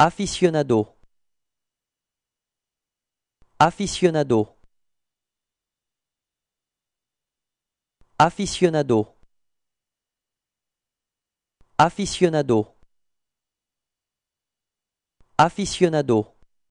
aficionado aficionado aficionado aficionado aficionado